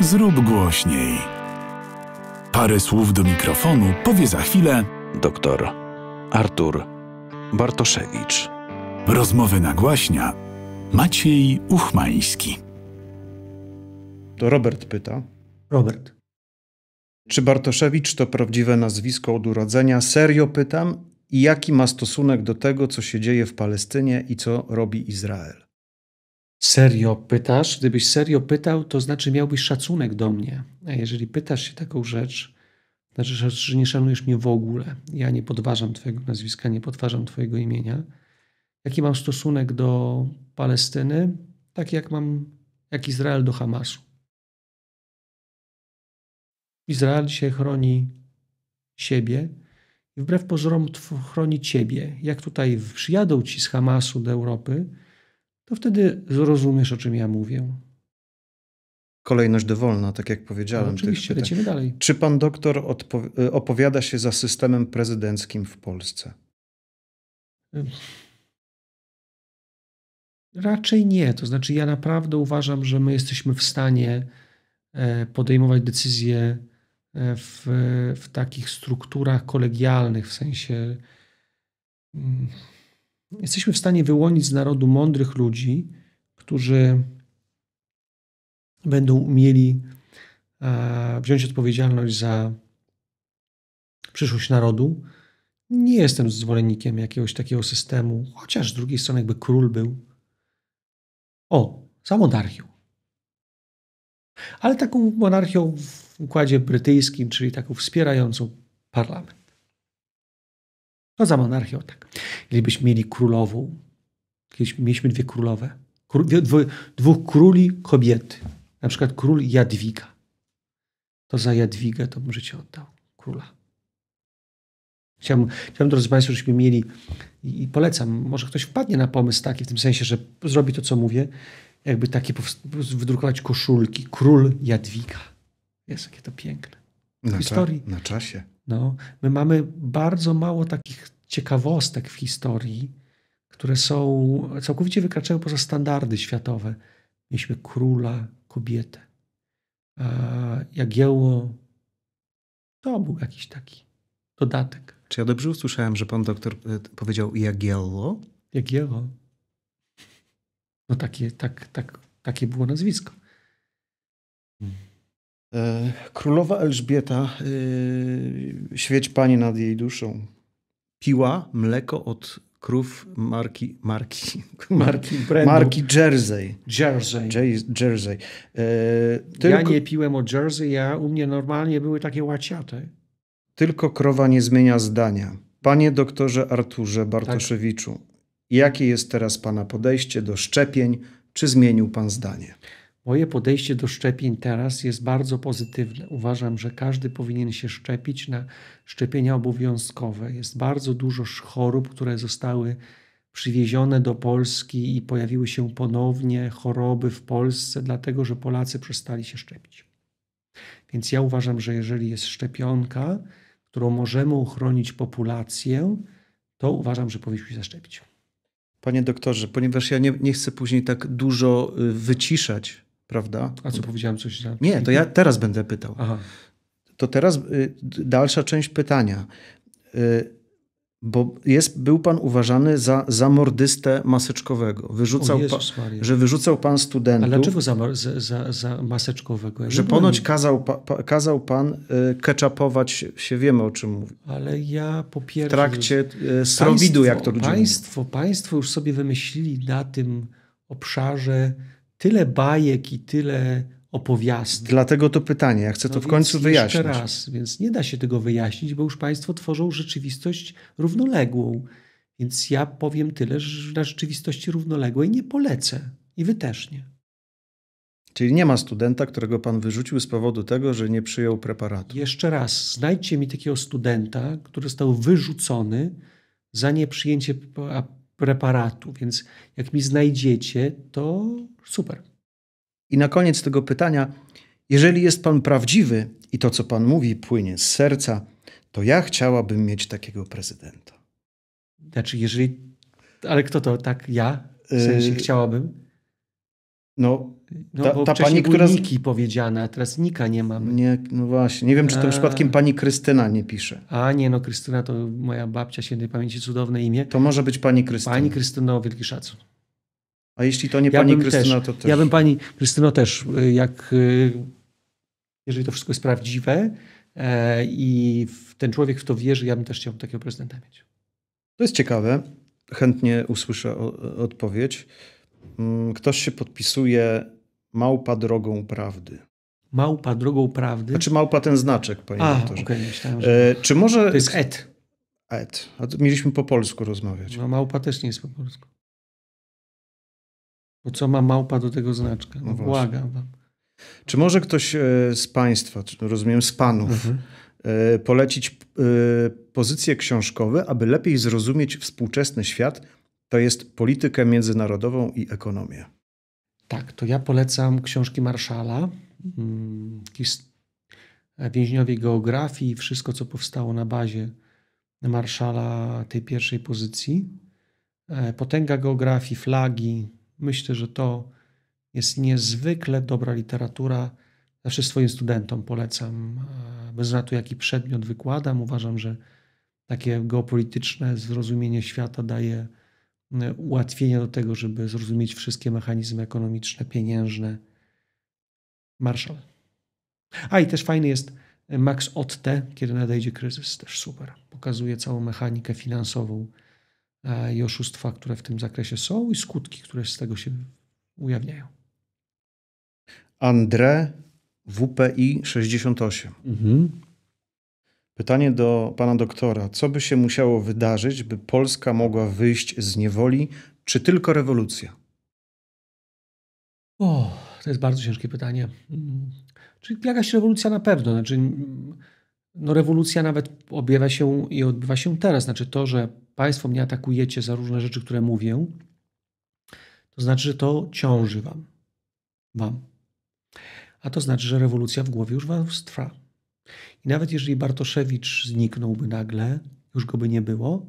zrób głośniej. Parę słów do mikrofonu powie za chwilę dr Artur Bartoszewicz. Rozmowy nagłaśnia Maciej Uchmański. To Robert pyta. Robert. Czy Bartoszewicz to prawdziwe nazwisko od urodzenia? Serio pytam. I jaki ma stosunek do tego, co się dzieje w Palestynie i co robi Izrael? Serio pytasz? Gdybyś serio pytał, to znaczy miałbyś szacunek do mnie. A jeżeli pytasz się taką rzecz, znaczy, że nie szanujesz mnie w ogóle. Ja nie podważam Twojego nazwiska, nie podważam Twojego imienia. Jaki mam stosunek do Palestyny? Tak jak mam, jak Izrael do Hamasu. Izrael dzisiaj chroni siebie i wbrew pozorom chroni Ciebie. Jak tutaj przyjadą Ci z Hamasu do Europy, to no wtedy zrozumiesz, o czym ja mówię. Kolejność dowolna, tak jak powiedziałem. No, oczywiście, lecimy dalej. Czy pan doktor y, opowiada się za systemem prezydenckim w Polsce? Raczej nie. To znaczy, ja naprawdę uważam, że my jesteśmy w stanie e, podejmować decyzje e, w, w takich strukturach kolegialnych, w sensie mm, Jesteśmy w stanie wyłonić z narodu mądrych ludzi, którzy będą umieli e, wziąć odpowiedzialność za przyszłość narodu. Nie jestem zwolennikiem jakiegoś takiego systemu, chociaż z drugiej strony jakby król był. O, za monarchią. Ale taką monarchią w układzie brytyjskim, czyli taką wspierającą parlament. Poza no monarchią, tak. Gdybyśmy mieli królową, kiedyś mieliśmy dwie królowe, Kró, dwu, dwóch króli kobiety, na przykład król Jadwiga. To za Jadwigę to bym życie oddał, króla. Chciałbym, chciałbym drodzy Państwo, żebyśmy mieli i polecam, może ktoś wpadnie na pomysł taki, w tym sensie, że zrobi to, co mówię, jakby takie wydrukować koszulki. Król Jadwiga. Jest takie to piękne. W na, historii, na czasie. No, my mamy bardzo mało takich ciekawostek w historii, które są całkowicie wykraczają poza standardy światowe. Mieliśmy króla, kobietę. Jagiełło to był jakiś taki dodatek. Czy ja dobrze usłyszałem, że pan doktor e, powiedział Jagiełło? Jagiełło. No takie, tak, tak, takie było nazwisko. Hmm. E, królowa Elżbieta, e, świeć Pani nad jej duszą, piła mleko od krów marki, marki, marki, marki Jersey. Jersey. Jersey. E, tylko, ja nie piłem od Jersey, ja, u mnie normalnie były takie łaciate. Tylko krowa nie zmienia zdania. Panie doktorze Arturze tak. Bartoszewiczu, tak. jakie jest teraz Pana podejście do szczepień? Czy zmienił Pan zdanie? Moje podejście do szczepień teraz jest bardzo pozytywne. Uważam, że każdy powinien się szczepić na szczepienia obowiązkowe. Jest bardzo dużo chorób, które zostały przywiezione do Polski i pojawiły się ponownie choroby w Polsce, dlatego że Polacy przestali się szczepić. Więc ja uważam, że jeżeli jest szczepionka, którą możemy uchronić populację, to uważam, że powinniśmy się zaszczepić. Panie doktorze, ponieważ ja nie, nie chcę później tak dużo y, wyciszać prawda? A co powiedziałem coś za... Nie, to ja teraz będę pytał. Aha. To teraz y, dalsza część pytania. Y, bo jest, był pan uważany za zamordystę maseczkowego. Wyrzucał pa, że wyrzucał pan studentów. Ale dlaczego za, za, za maseczkowego? Ja że ponoć kazał, pa, pa, kazał pan y, się wiemy o czym mówi. Ale ja po pierwsze... W trakcie y, jak to ludzie Państwo, mówią. państwo już sobie wymyślili na tym obszarze tyle bajek i tyle opowiastów. Dlatego to pytanie, ja chcę no to w końcu wyjaśnić. Jeszcze raz, więc nie da się tego wyjaśnić, bo już Państwo tworzą rzeczywistość równoległą. Więc ja powiem tyle, że na rzeczywistości równoległej nie polecę. I wy też nie. Czyli nie ma studenta, którego pan wyrzucił z powodu tego, że nie przyjął preparatu. Jeszcze raz, znajdźcie mi takiego studenta, który został wyrzucony za nieprzyjęcie preparatu, więc jak mi znajdziecie, to super. I na koniec tego pytania, jeżeli jest Pan prawdziwy i to, co Pan mówi, płynie z serca, to ja chciałabym mieć takiego prezydenta. Znaczy, jeżeli. Ale kto to? Tak, ja? W sensie yy... chciałabym? No, no, ta, ta pani, która. Niki powiedziane, a teraz Nika nie mamy. Nie, no właśnie. Nie wiem, czy a... tym przypadkiem pani Krystyna nie pisze. A nie, no Krystyna to moja babcia świętej pamięci, cudowne imię. To może być pani Krystyna. Pani Krystyno, wielki szacun. A jeśli to nie ja pani Krystyna, też, to też. Ja bym pani Krystyno też, y, jak. Y, jeżeli to wszystko jest prawdziwe e, i ten człowiek w to wierzy, ja bym też chciał takiego prezydenta mieć. To jest ciekawe. Chętnie usłyszę o, odpowiedź. Mm, ktoś się podpisuje Małpa drogą prawdy. Małpa drogą prawdy? Znaczy małpa ten znaczek, panie A, doktorze. Okay, myślałem, że... E, czy może... To jest et. Et. A to mieliśmy po polsku rozmawiać. No małpa też nie jest po polsku. Bo co ma małpa do tego znaczka? No, no błagam wam. Czy może ktoś e, z Państwa, no rozumiem z Panów, mhm. E, polecić pozycje książkowe, aby lepiej zrozumieć współczesny świat, to jest politykę międzynarodową i ekonomię? Tak, to ja polecam książki Marszala, mm, więźniowie geografii, wszystko co powstało na bazie Marszala tej pierwszej pozycji. E, potęga geografii, flagi. Myślę, że to jest niezwykle dobra literatura. Zawsze swoim studentom polecam, e, bez na to jaki przedmiot wykładam. Uważam, że takie geopolityczne zrozumienie świata daje Y, ułatwienia do tego, żeby zrozumieć wszystkie mechanizmy ekonomiczne, pieniężne. Marshall. A i też fajny jest y, Max Otte, kiedy nadejdzie kryzys, też super. Pokazuje całą mechanikę finansową i oszustwa, które w tym zakresie są i skutki, które z tego się ujawniają. André WPI 68. Mhm. Pytanie do pana doktora. Co by się musiało wydarzyć, by Polska mogła wyjść z niewoli, czy tylko rewolucja? O, to jest bardzo ciężkie pytanie. Czyli jakaś rewolucja na pewno. Znaczy, no rewolucja nawet objawia się i odbywa się teraz. Znaczy to, że państwo mnie atakujecie za różne rzeczy, które mówię, to znaczy, że to ciąży wam. Wam. A to znaczy, że rewolucja w głowie już was trwa. I nawet jeżeli Bartoszewicz zniknąłby nagle, już go by nie było,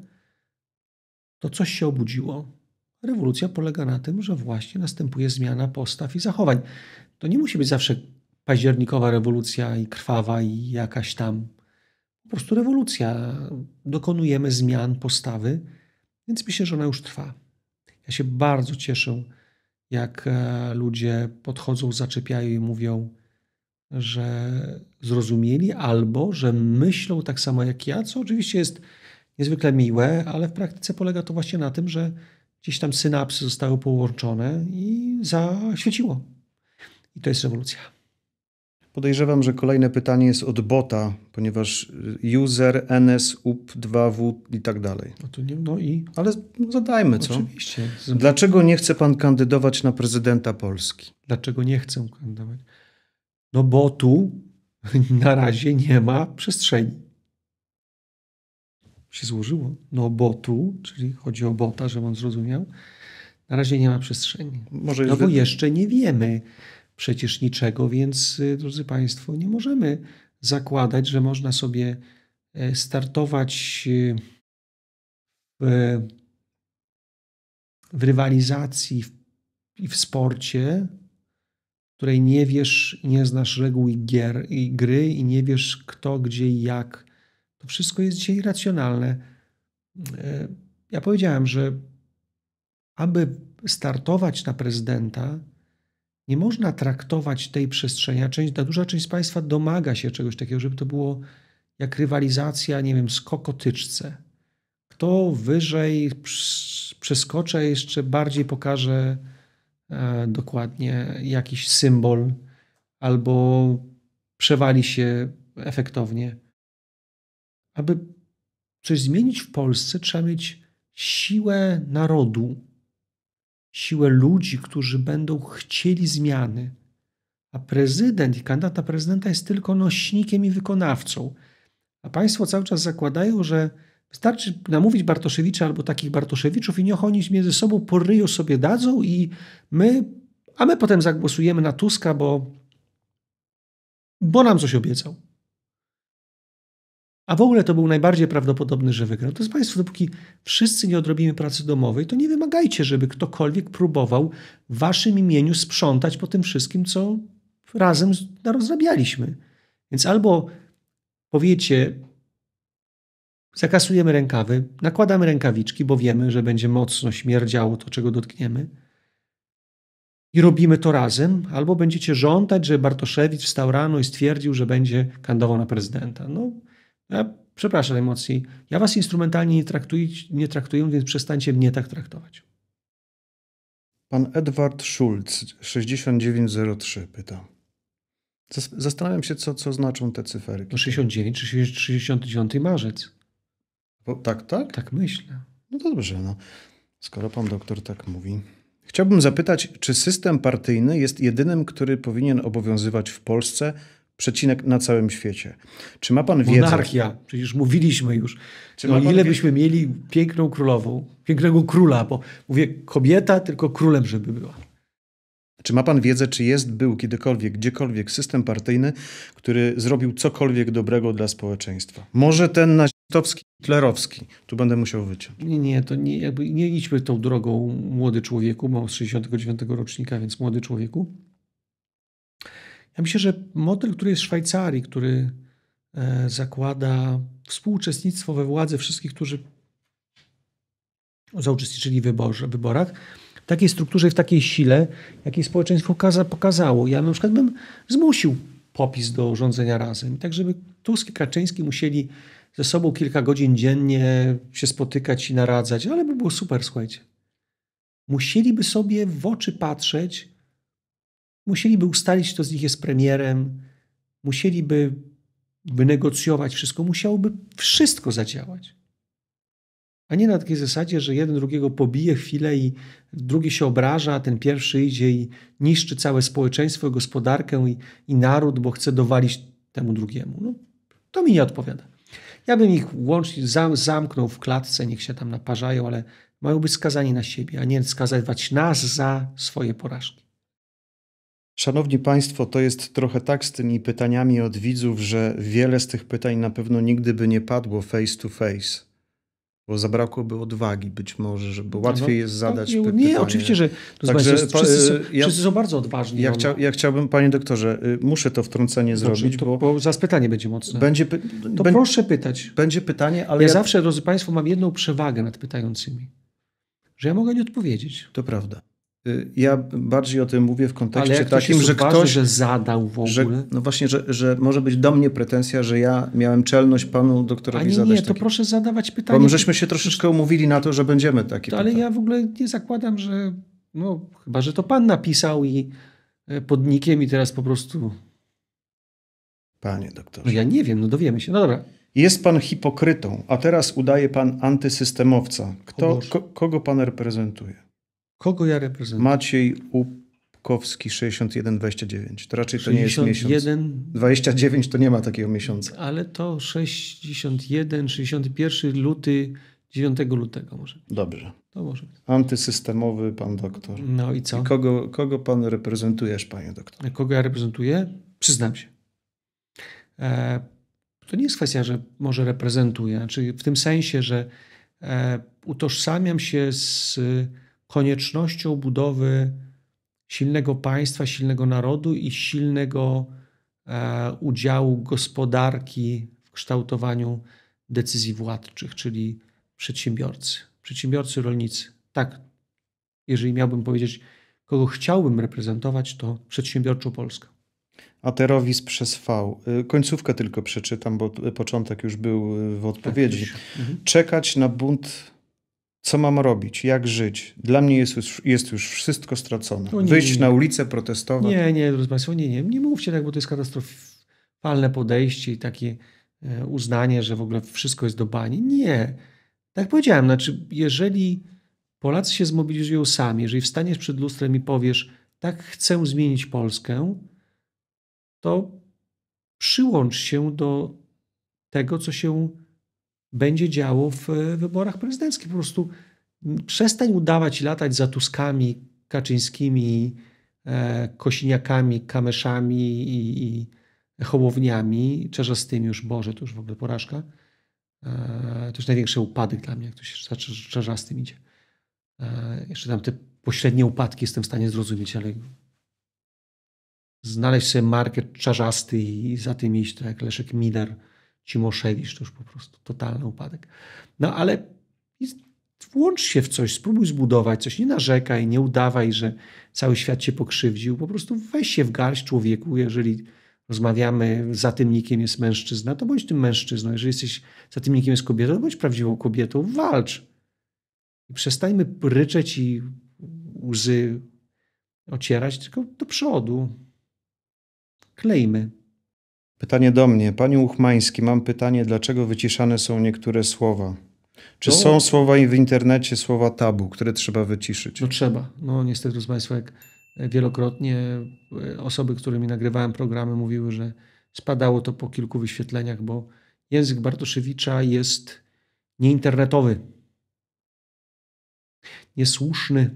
to coś się obudziło. Rewolucja polega na tym, że właśnie następuje zmiana postaw i zachowań. To nie musi być zawsze październikowa rewolucja i krwawa i jakaś tam. Po prostu rewolucja. Dokonujemy zmian postawy, więc myślę, że ona już trwa. Ja się bardzo cieszę, jak e, ludzie podchodzą, zaczepiają i mówią: że zrozumieli albo że myślą tak samo jak ja, co oczywiście jest niezwykle miłe, ale w praktyce polega to właśnie na tym, że gdzieś tam synapsy zostały połączone i zaświeciło. I to jest rewolucja. Podejrzewam, że kolejne pytanie jest od bota, ponieważ y, user, ns, up, 2w i tak dalej. No, to nie, no i... Ale no zadajmy, co? Oczywiście. Dlaczego nie chce pan kandydować na prezydenta Polski? Dlaczego nie chcę kandydować? No bo tu na razie nie ma przestrzeni. Się złożyło. No bo tu, czyli chodzi o bota, że on zrozumiał, na razie nie ma przestrzeni. Może no bo jeszcze nie wiemy przecież niczego, więc y, drodzy Państwo, nie możemy zakładać, że można sobie e, startować y, w, w rywalizacji i w sporcie której nie wiesz, nie znasz reguł i, gier, i gry i nie wiesz kto, gdzie i jak. To wszystko jest dzisiaj racjonalne. E, ja powiedziałem, że aby startować na prezydenta, nie można traktować tej przestrzeni. A część, ta duża część państwa domaga się czegoś takiego, żeby to było jak rywalizacja, nie wiem, skokotyczce. Kto wyżej przeskoczę, jeszcze bardziej pokaże E, dokładnie jakiś symbol albo przewali się efektownie. Aby coś zmienić w Polsce, trzeba mieć siłę narodu, siłę ludzi, którzy będą chcieli zmiany. A prezydent i kandydat na prezydenta jest tylko nośnikiem i wykonawcą. A państwo cały czas zakładają, że Wystarczy namówić Bartoszewicza albo takich Bartoszewiczów i niech oni między sobą poryją sobie dadzą i my, a my potem zagłosujemy na Tuska, bo, bo nam coś obiecał. A w ogóle to był najbardziej prawdopodobny, że wygrał. To jest Państwo, dopóki wszyscy nie odrobimy pracy domowej, to nie wymagajcie, żeby ktokolwiek próbował w Waszym imieniu sprzątać po tym wszystkim, co razem rozrabialiśmy. Więc albo powiecie, Zakasujemy rękawy, nakładamy rękawiczki, bo wiemy, że będzie mocno śmierdziało to, czego dotkniemy. I robimy to razem, albo będziecie żądać, że Bartoszewicz wstał rano i stwierdził, że będzie kandydował na prezydenta. No, ja przepraszam emocji. Ja was instrumentalnie nie traktuję, nie traktuję, więc przestańcie mnie tak traktować. Pan Edward Schulz, 6903, pyta. Zastanawiam się, co, co znaczą te cyferki. No 69 czy 69 marzec. Bo, tak, tak? Tak myślę. No dobrze, no. Skoro pan doktor tak mówi. Chciałbym zapytać, czy system partyjny jest jedynym, który powinien obowiązywać w Polsce, przecinek na całym świecie? Czy ma pan wiedzę? Monarchia, przecież mówiliśmy już. Czy no, ile wie... byśmy mieli piękną królową, pięknego króla, bo mówię kobieta, tylko królem, żeby była. Czy ma pan wiedzę, czy jest, był kiedykolwiek, gdziekolwiek system partyjny, który zrobił cokolwiek dobrego dla społeczeństwa? Może ten na hitowski, hitlerowski. Tu będę musiał wyciąć. Nie, nie, to nie, jakby nie idźmy tą drogą młody człowieku, mam z 69 rocznika, więc młody człowieku. Ja myślę, że model, który jest w Szwajcarii, który e, zakłada współuczestnictwo we władzy wszystkich, którzy zauczestniczyli w wyborach, w takiej strukturze i w takiej sile, jakiej społeczeństwo pokazało. Ja na przykład bym zmusił popis do rządzenia razem, tak żeby Tusk i Kaczyński musieli ze sobą kilka godzin dziennie się spotykać i naradzać, ale by było super, słuchajcie. Musieliby sobie w oczy patrzeć, musieliby ustalić, kto z nich jest premierem, musieliby wynegocjować wszystko, musiałoby wszystko zadziałać. A nie na takiej zasadzie, że jeden drugiego pobije chwilę i drugi się obraża, a ten pierwszy idzie i niszczy całe społeczeństwo, gospodarkę i, i naród, bo chce dowalić temu drugiemu. No, to mi nie odpowiada. Ja bym ich łącznie zam, zamknął w klatce, niech się tam naparzają, ale mają być skazani na siebie, a nie skazywać nas za swoje porażki. Szanowni Państwo, to jest trochę tak z tymi pytaniami od widzów, że wiele z tych pytań na pewno nigdy by nie padło face to face bo zabrakłoby odwagi być może, żeby no, łatwiej jest no, zadać pytanie. No, nie, oczywiście, że Także, jest, wszyscy, są, y, ja, wszyscy są bardzo odważni. Ja, chcia, ja, chciałbym, panie doktorze, y, muszę to wtrącenie Dobrze, zrobić, to, bo, bo... Zaraz pytanie będzie mocne. Będzie py... To proszę pytać. Będzie pytanie, ale... Ja, ja, zawsze, drodzy państwo, mam jedną przewagę nad pytającymi, że ja mogę nie odpowiedzieć. To prawda. Y, ja bardziej o tym mówię w kontekście takim, że uważa, ktoś. że zadał w ogóle. Że, no właśnie, że, że może być do mnie pretensja, że ja miałem czelność panu doktorowi nie, zadać. Nie, to takie... proszę zadawać pytania. Bo żeśmy się troszeczkę umówili na to, że będziemy takie. To, ale ja w ogóle nie zakładam, że. No, chyba, że to pan napisał i e, podnikiem i teraz po prostu. Panie doktorze. No ja nie wiem, no dowiemy się. No dobra. Jest pan hipokrytą, a teraz udaje pan antysystemowca. Kto, ko, kogo pan reprezentuje? Kogo ja reprezentuję? Maciej Łupkowski 6129. To raczej 61... to nie jest miesiąc. 29 to nie ma takiego miesiąca. Ale to 61, 61 luty, 9 lutego może. Dobrze. To może być. Antysystemowy pan doktor. No i co? I kogo, kogo pan reprezentujesz, panie doktor? Kogo ja reprezentuję? Przyznam się. E, to nie jest kwestia, że może reprezentuję, czyli znaczy, w tym sensie, że e, utożsamiam się z koniecznością budowy silnego państwa, silnego narodu i silnego e, udziału gospodarki w kształtowaniu decyzji władczych, czyli przedsiębiorcy, przedsiębiorcy, rolnicy. Tak, jeżeli miałbym powiedzieć, kogo chciałbym reprezentować, to przedsiębiorczą Polskę. Aterowis przez V. Y, końcówkę tylko przeczytam, bo początek już był y, w tak, odpowiedzi. Tak, mhm. Czekać na bunt co mam robić, jak żyć. Dla mnie jest już, jest już wszystko stracone. No nie, Wyjść nie, na ulicę, protestować. Nie, nie, drodzy Państwo, nie, nie. Nie mówcie tak, bo to jest katastrofalne podejście i takie e, uznanie, że w ogóle wszystko jest do bani. Nie. Tak powiedziałem, znaczy, jeżeli Polacy się zmobilizują sami, jeżeli wstaniesz przed lustrem i powiesz, tak chcę zmienić Polskę, to przyłącz się do tego, co się będzie działo w e, wyborach prezydenckich. Po prostu przestań udawać i latać za Tuskami, Kaczyńskimi, e, Kosiniakami, Kameszami i, i Hołowniami, Czerzastymi już, Boże, to już w ogóle porażka. E, to już największy upadek dla mnie, jak to się za Czerzastym idzie. Jeszcze tam te pośrednie upadki jestem w stanie zrozumieć, ale znaleźć sobie market czarzasty i za tym iść, tak jak Leszek Miller – Cimoszewicz to już po prostu totalny upadek. No ale włącz się w coś, spróbuj zbudować coś, nie narzekaj, nie udawaj, że cały świat cię pokrzywdził, po prostu weź się w garść człowieku, jeżeli rozmawiamy, za tym nikiem jest mężczyzna, to bądź tym mężczyzną, jeżeli jesteś za tym nikiem jest kobieta, to bądź prawdziwą kobietą, walcz. I przestańmy ryczeć i łzy ocierać, tylko do przodu. Klejmy. Pytanie do mnie. Panie Uchmański, mam pytanie, dlaczego wyciszane są niektóre słowa? Czy no. są słowa i w internecie, słowa tabu, które trzeba wyciszyć? No trzeba. No niestety, z Państwa, jak wielokrotnie e, osoby, którymi nagrywałem programy, mówiły, że spadało to po kilku wyświetleniach, bo język Bartoszewicza jest nieinternetowy, niesłuszny,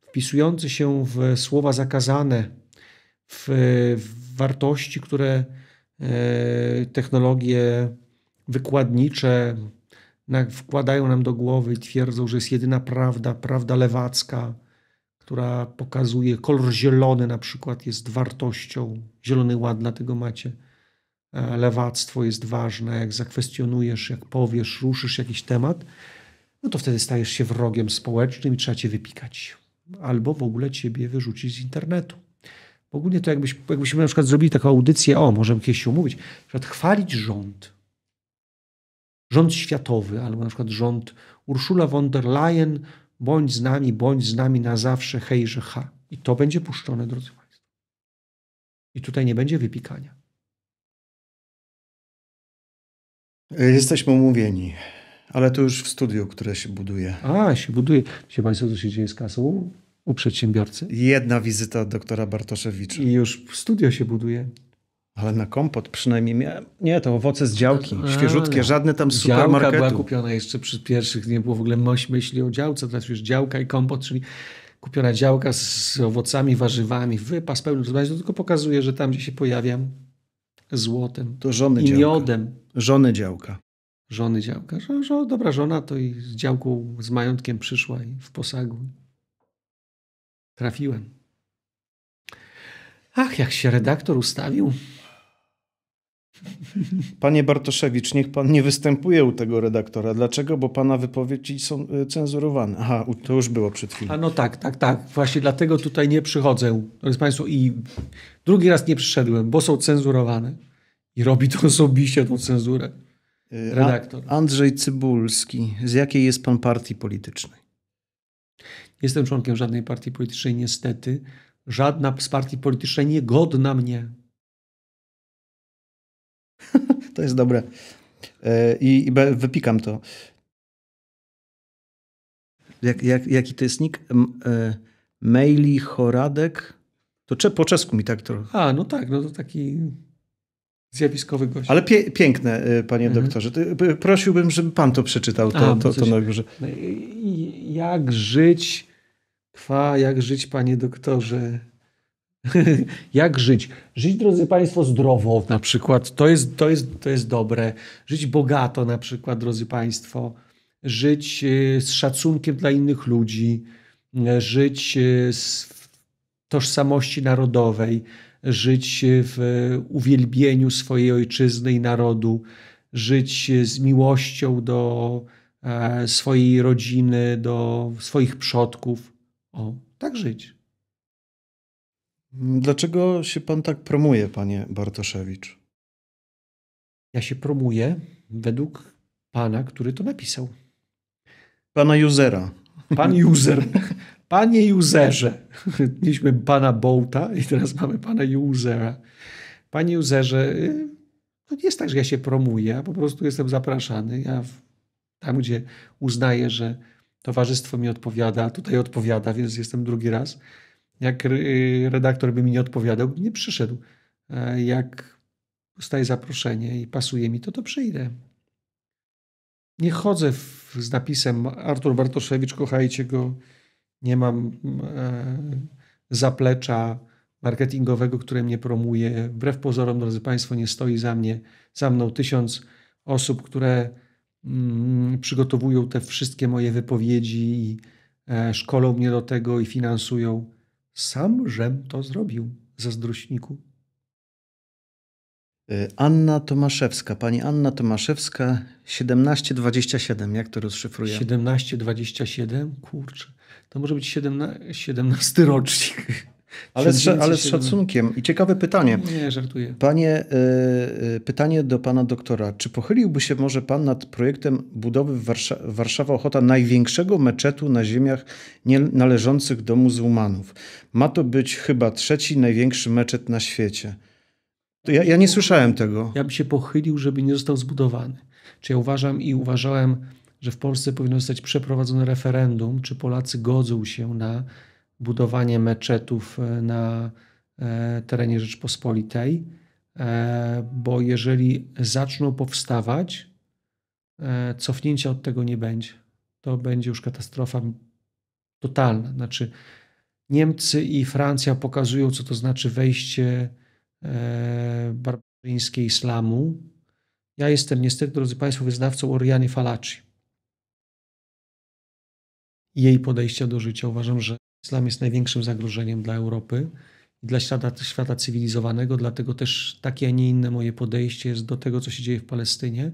wpisujący się w słowa zakazane, w wartości, które E, technologie wykładnicze wkładają nam do głowy i twierdzą, że jest jedyna prawda, prawda lewacka, która pokazuje kolor zielony na przykład jest wartością. Zielony ład, dlatego macie e, lewactwo jest ważne. Jak zakwestionujesz, jak powiesz, ruszysz jakiś temat, no to wtedy stajesz się wrogiem społecznym i trzeba cię wypikać. Albo w ogóle ciebie wyrzucić z internetu. Ogólnie to jakbyś, jakbyśmy na przykład zrobili taką audycję, o, możemy kiedyś się umówić, na przykład chwalić rząd, rząd światowy, albo na przykład rząd Urszula von der Leyen, bądź z nami, bądź z nami na zawsze, hejże ha. I to będzie puszczone, drodzy Państwo. I tutaj nie będzie wypikania. E, jesteśmy umówieni, ale to już w studiu, które się buduje. A, się buduje. Wiecie Państwo, co się dzieje z kasą? u przedsiębiorcy. Jedna wizyta od doktora Bartoszewicza. I już studio się buduje. Ale na kompot przynajmniej miałem. Nie, to owoce z działki, A, świeżutkie, no. żadne tam supermarketu. Działka była kupiona jeszcze przy pierwszych, nie było w ogóle myśli o działce, teraz już działka i kompot, czyli kupiona działka z owocami, warzywami, wypas pełny. To tylko pokazuje, że tam, gdzie się pojawiam, złotem to żony i działka. miodem. Żony działka. Żony działka. Że, że, dobra żona to i z działką, z majątkiem przyszła i w posagu. Trafiłem. Ach, jak się redaktor ustawił. Panie Bartoszewicz, niech pan nie występuje u tego redaktora. Dlaczego? Bo pana wypowiedzi są e, cenzurowane. Aha, to już było przed chwilą. A no tak, tak, tak. Właśnie dlatego tutaj nie przychodzę, drodzy państwo, i drugi raz nie przyszedłem, bo są cenzurowane. I robi to osobiście tą cenzurę. E, redaktor. Andrzej Cybulski. Z jakiej jest pan partii politycznej? jestem członkiem żadnej partii politycznej, niestety. Żadna z partii politycznej nie godna mnie. to jest dobre. E, I, i wypikam to. Jak, jak, jaki to jest nick? Maili e, Horadek. To cze, po czesku mi tak trochę. A, no tak, no to taki zjawiskowy gość. Ale pie, piękne, e, panie mhm. doktorze. Prosiłbym, żeby pan to przeczytał, to, A, to, to, to no Jak żyć Kwa, jak żyć, panie doktorze? jak żyć? Żyć, drodzy Państwo, zdrowo na przykład. To jest, to, jest, to jest dobre. Żyć bogato na przykład, drodzy Państwo. Żyć y, z szacunkiem dla innych ludzi. Żyć y, z tożsamości narodowej. Żyć y, w uwielbieniu swojej ojczyzny i narodu. Żyć z miłością do e, swojej rodziny, do swoich przodków o, tak żyć. Dlaczego się pan tak promuje, panie Bartoszewicz? Ja się promuję według pana, który to napisał. Pana usera. Pan user. Panie userze. Mieliśmy pana Bołta i teraz mamy pana usera. Panie userze, to nie jest tak, że ja się promuję, ja po prostu jestem zapraszany. Ja tam, gdzie uznaję, że towarzystwo mi odpowiada, tutaj odpowiada, więc jestem drugi raz. Jak y, redaktor by mi nie odpowiadał, nie przyszedł. E, jak dostaję zaproszenie i pasuje mi to, to przyjdę. Nie chodzę w, z napisem Artur Bartoszewicz, kochajcie go. Nie mam e, zaplecza marketingowego, które mnie promuje. Wbrew pozorom, drodzy Państwo, nie stoi za mnie, za mną tysiąc osób, które Mm, przygotowują te wszystkie moje wypowiedzi i e, szkolą mnie do tego i finansują. Sam żem to zrobił, zazdrośniku. E, Anna Tomaszewska, pani Anna Tomaszewska, 1727, jak to rozszyfruję? 1727? Kurczę, to może być 17, 17 rocznik. Ale z, ale z szacunkiem. I ciekawe pytanie. Nie, żartuję. Panie, y, pytanie do pana doktora. Czy pochyliłby się może pan nad projektem budowy Warsza Warszawa-Ochota największego meczetu na ziemiach nie należących do muzułmanów? Ma to być chyba trzeci największy meczet na świecie. Ja, ja nie słyszałem tego. Ja bym się pochylił, żeby nie został zbudowany. Czy ja uważam i uważałem, że w Polsce powinno zostać przeprowadzone referendum, czy Polacy godzą się na budowanie meczetów e, na e, terenie Rzeczpospolitej, e, bo jeżeli zaczną powstawać, cofnięcia od tego nie będzie. To będzie już katastrofa totalna. Znaczy, Niemcy i Francja pokazują, co to znaczy wejście barbarzyńskie islamu. Ja jestem niestety, drodzy Państwo, wyznawcą Oriany Falaci. Jej podejścia do życia. Uważam, że Islam jest największym zagrożeniem dla Europy i dla świata, świata cywilizowanego, dlatego też takie, a nie inne moje podejście jest do tego, co się dzieje w Palestynie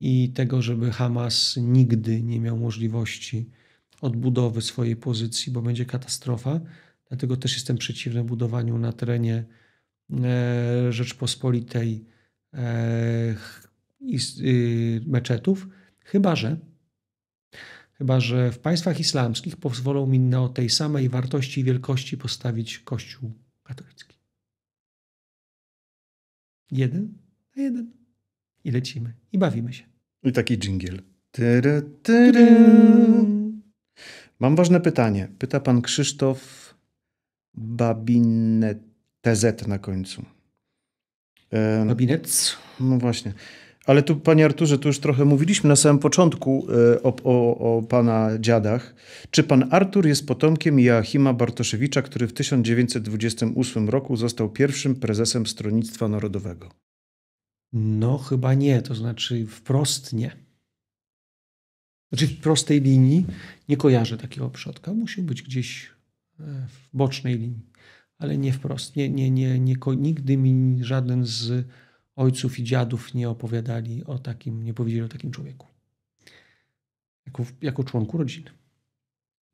i tego, żeby Hamas nigdy nie miał możliwości odbudowy swojej pozycji, bo będzie katastrofa. Dlatego też jestem przeciwny budowaniu na terenie e, Rzeczpospolitej e, y, meczetów, chyba że chyba że w państwach islamskich pozwolą mi na tej samej wartości i wielkości postawić kościół katolicki. Jeden na jeden. I lecimy. I bawimy się. I taki dżingiel. Tyry, tyry. Mam ważne pytanie. Pyta pan Krzysztof Babinet TZ na końcu. E, Babinec? No właśnie. Ale tu, panie Arturze, tu już trochę mówiliśmy na samym początku e, o, o, o pana dziadach. Czy pan Artur jest potomkiem Joachima Bartoszewicza, który w 1928 roku został pierwszym prezesem Stronnictwa Narodowego? No, chyba nie, to znaczy wprost nie. Znaczy w prostej linii nie kojarzę takiego przodka. Musiał być gdzieś e, w bocznej linii, ale nie wprost. Nie, nie, nie, nie, nigdy mi żaden z ojców i dziadów nie opowiadali o takim, nie powiedzieli o takim człowieku. Jako, jako członku rodziny.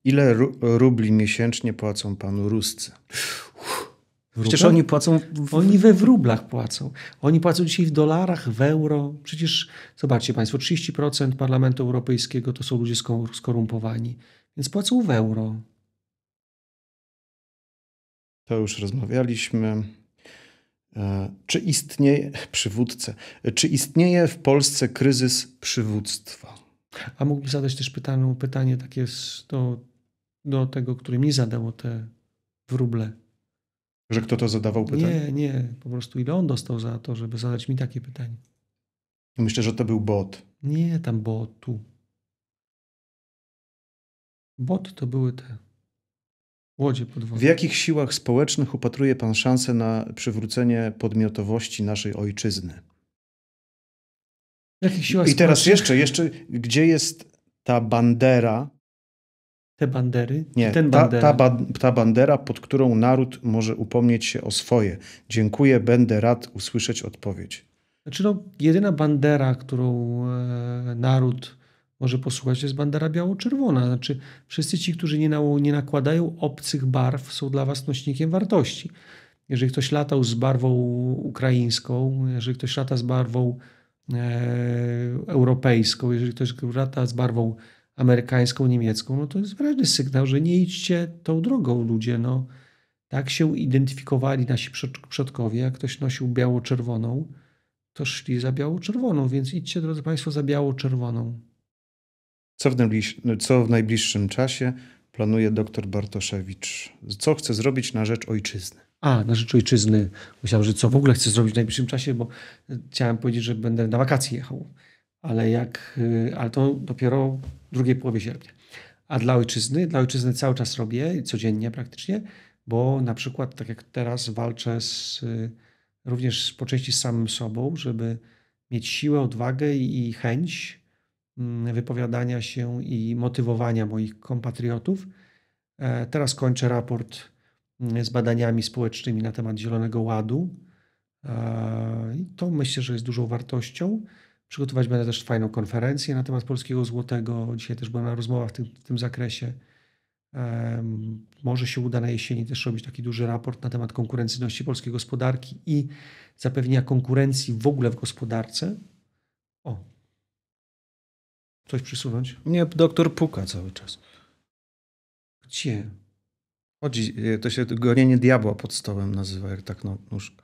Ile ru rubli miesięcznie płacą panu Ruscy? Przecież oni płacą. W... Oni we w płacą. Oni płacą dzisiaj w dolarach, w euro. Przecież zobaczcie Państwo, 30% Parlamentu Europejskiego to są ludzie skorumpowani, więc płacą w euro. To już rozmawialiśmy. E, czy istnieje przywódcę? Czy istnieje w Polsce kryzys przywództwa? A mógłbym zadać też pytanie, pytanie takie do, do tego, który mi zadał te wróble. Że kto to zadawał pytanie? Nie, nie. Po prostu ile on dostał za to, żeby zadać mi takie pytanie? Myślę, że to był bot. Nie, tam botu. Bot to były te Łodzie W jakich siłach społecznych upatruje Pan szansę na przywrócenie podmiotowości naszej ojczyzny? W jakich siłach I teraz jeszcze, jeszcze, gdzie jest ta bandera? Te bandery? Nie, ten Ta, ta, ba ta bandera, pod którą naród może upomnieć się o swoje. Dziękuję, będę rad usłyszeć odpowiedź. Znaczy, no, jedyna bandera, którą e, naród może posłuchać, to jest bandera biało-czerwona. Znaczy, wszyscy ci, którzy nie, na, nie nakładają obcych barw, są dla was nośnikiem wartości. Jeżeli ktoś latał z barwą ukraińską, jeżeli ktoś lata z barwą e, europejską, jeżeli ktoś lata z barwą amerykańską, niemiecką, no to jest wyraźny sygnał, że nie idźcie tą drogą, ludzie. No, tak się identyfikowali nasi przodkowie. Jak ktoś nosił biało-czerwoną, to szli za biało-czerwoną, więc idźcie, drodzy Państwo, za biało-czerwoną. Co w, co w najbliższym czasie planuje dr Bartoszewicz? Co chce zrobić na rzecz ojczyzny? A, na rzecz ojczyzny. Myślałem, że co w ogóle chcę zrobić w najbliższym czasie, bo e, chciałem powiedzieć, że będę na wakacje jechał. Ale jak, e, ale to dopiero w drugiej połowie sierpnia. A dla ojczyzny, dla ojczyzny cały czas robię, codziennie praktycznie, bo na przykład tak jak teraz walczę z, e, również po części z samym sobą, żeby mieć siłę, odwagę i chęć Mm, wypowiadania się i motywowania moich kompatriotów. E, teraz kończę raport mm, z badaniami społecznymi na temat Zielonego Ładu. E, I to myślę, że jest dużą wartością. Przygotować będę też fajną konferencję na temat polskiego złotego. Dzisiaj też była na rozmowach w tym, w tym zakresie. Może się uda na jesieni też robić taki duży raport na temat konkurencyjności polskiej gospodarki i zapewnienia konkurencji w ogóle w gospodarce. O, Coś przysunąć? Nie, doktor puka cały czas. Gdzie? Chodzi, e, to się gonienie diabła pod stołem nazywa, jak tak no, nóż.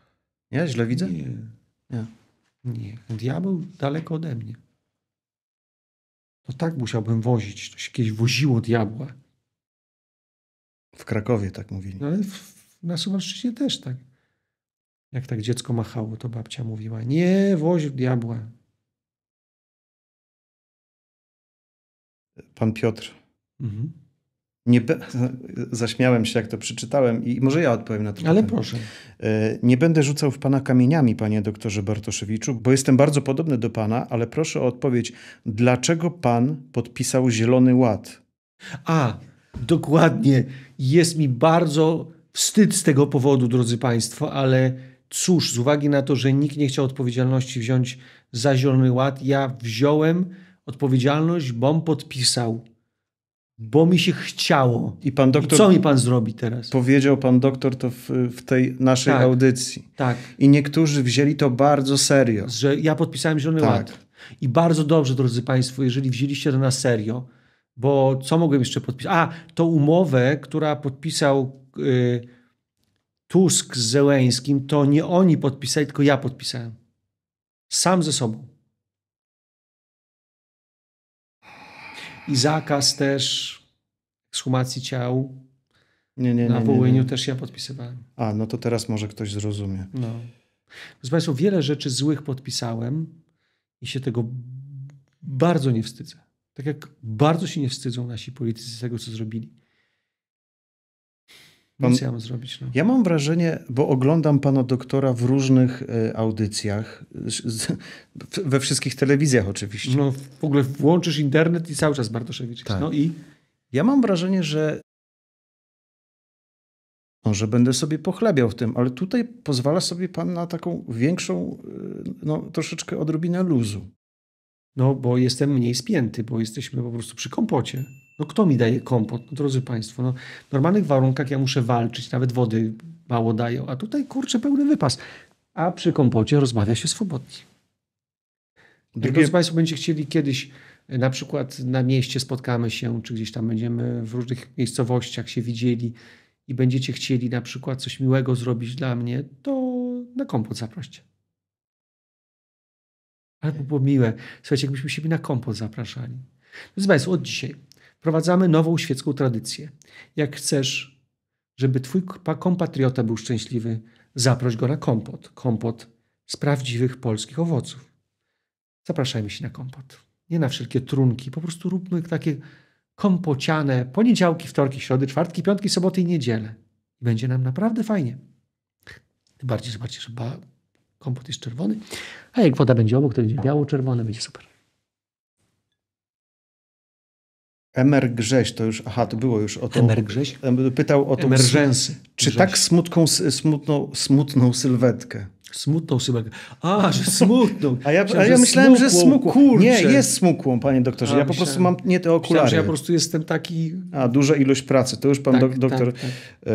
Nie? Źle widzę? Nie. Nie. Nie. Diabeł daleko ode mnie. No tak musiałbym wozić. To się kiedyś woziło diabła. W Krakowie tak mówili. No ale w, na Suwalszczyźnie też tak. Jak tak dziecko machało, to babcia mówiła, nie woź diabła. pan Piotr. Mhm. Nie be... Zaśmiałem się, jak to przeczytałem, i może ja odpowiem na to. Ale proszę. E, nie będę rzucał w pana kamieniami, panie doktorze Bartoszewiczu, bo jestem bardzo podobny do pana, ale proszę o odpowiedź, dlaczego pan podpisał Zielony Ład? A, dokładnie. Jest mi bardzo wstyd z tego powodu, drodzy państwo, ale cóż, z uwagi na to, że nikt nie chciał odpowiedzialności wziąć za Zielony Ład, ja wziąłem odpowiedzialność, bom podpisał, bo mi się chciało. I pan doktor. I co mi pan zrobi teraz? Powiedział pan doktor to w, w tej naszej tak, audycji. Tak. I niektórzy wzięli to bardzo serio. Że ja podpisałem Zielony tak. Ład. I bardzo dobrze, drodzy Państwo, jeżeli wzięliście to na serio, bo co mogłem jeszcze podpisać? A, tą umowę, która podpisał yy, Tusk z Zełęskim, to nie oni podpisali, tylko ja podpisałem. Sam ze sobą. I zakaz też ekshumacji ciał. Nie, nie, nie, Na Wołyniu też ja podpisywałem. A, no to teraz może ktoś zrozumie. No. Proszę Państwa, wiele rzeczy złych podpisałem i się tego bardzo nie wstydzę. Tak jak bardzo się nie wstydzą nasi politycy z tego, co zrobili ja mam zrobić. No. Ja mam wrażenie, bo oglądam pana doktora w różnych y, audycjach, z, we wszystkich telewizjach oczywiście. No w ogóle włączysz internet i cały czas Bartoszewicz. Tak. No i? Ja mam wrażenie, że może będę sobie pochlebiał w tym, ale tutaj pozwala sobie pan na taką większą, e, no troszeczkę odrobinę luzu. No bo jestem mniej spięty, bo jesteśmy po prostu przy kompocie. No kto mi daje kompot? No, drodzy Państwo, no, w normalnych warunkach ja muszę walczyć, nawet wody mało dają, a tutaj kurczę pełny wypas. A przy kompocie rozmawia się swobodnie. Drugie... drodzy Państwo, będziecie chcieli kiedyś e, na przykład na mieście spotkamy się, czy gdzieś tam będziemy w różnych miejscowościach się widzieli i będziecie chcieli na przykład coś miłego zrobić dla mnie, to na kompot zaproście. Ale by było miłe. Słuchajcie, jakbyśmy siebie na kompot zapraszali. Drodzy Państwo, od dzisiaj Wprowadzamy nową świecką tradycję. Jak chcesz, żeby twój kompatriota był szczęśliwy, zaproś go na kompot. Kompot z prawdziwych polskich owoców. Zapraszajmy się na kompot. Nie na wszelkie trunki, po prostu róbmy takie kompociane poniedziałki, wtorki, środy, czwartki, piątki, soboty i niedzielę. I będzie nam naprawdę fajnie. Tym bardziej, zobaczcie, że kompot jest czerwony, a jak woda będzie obok, to będzie biało-czerwone, będzie super. Emer Grześ, to już, aha, to było już o to. Emer Grześ? Pytał o to. Emerżensy. Czy tak smutką, smutną, smutną sylwetkę? Smutną sylwetkę. A, że smutną. A ja, myślałem, a ja że myślałem, smukłą. że smukłą. Nie, jest smukłą, panie doktorze. A, ja po prostu mam nie te okulary. Myślałem, że ja po prostu jestem taki... A, duża ilość pracy. To już pan tak, doktor... Tak, tak. E,